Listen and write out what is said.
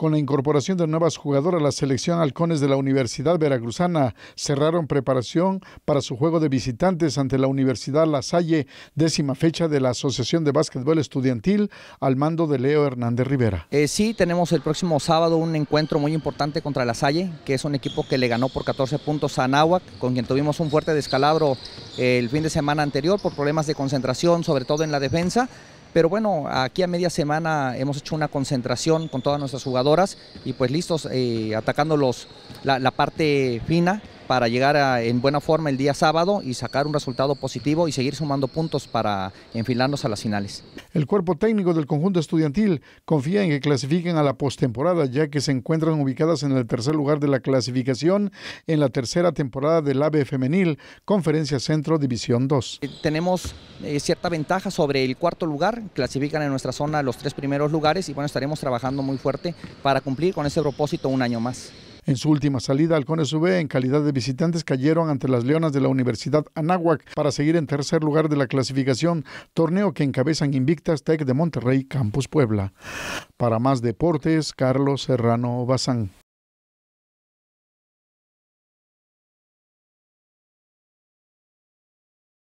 Con la incorporación de nuevas jugadoras, la selección Halcones de la Universidad Veracruzana cerraron preparación para su juego de visitantes ante la Universidad La Salle, décima fecha de la Asociación de Básquetbol Estudiantil, al mando de Leo Hernández Rivera. Eh, sí, tenemos el próximo sábado un encuentro muy importante contra La Salle, que es un equipo que le ganó por 14 puntos a Anáhuac, con quien tuvimos un fuerte descalabro eh, el fin de semana anterior por problemas de concentración, sobre todo en la defensa. Pero bueno, aquí a media semana hemos hecho una concentración con todas nuestras jugadoras y pues listos, eh, atacando los, la, parte fina para llegar en buena forma el día sábado y sacar un resultado positivo y seguir sumando puntos para enfilarnos a las finales. El cuerpo técnico del conjunto estudiantil confía en que clasifiquen a la postemporada, ya que se encuentran ubicadas en el tercer lugar de la clasificación en la tercera temporada del AVE Femenil, Conferencia Centro División 2. Eh, tenemos eh, cierta ventaja sobre el cuarto lugar, clasifican en nuestra zona los tres primeros lugares y bueno, estaremos trabajando muy fuerte para cumplir con ese propósito un año más. En su última salida, Halcones UV, en calidad de visitantes, cayeron ante las Leonas de la Universidad Anáhuac para seguir en tercer lugar de la clasificación, torneo que encabezan Invictas Tech de Monterrey, Campus Puebla. Para más deportes, Carlos Serrano Bazán.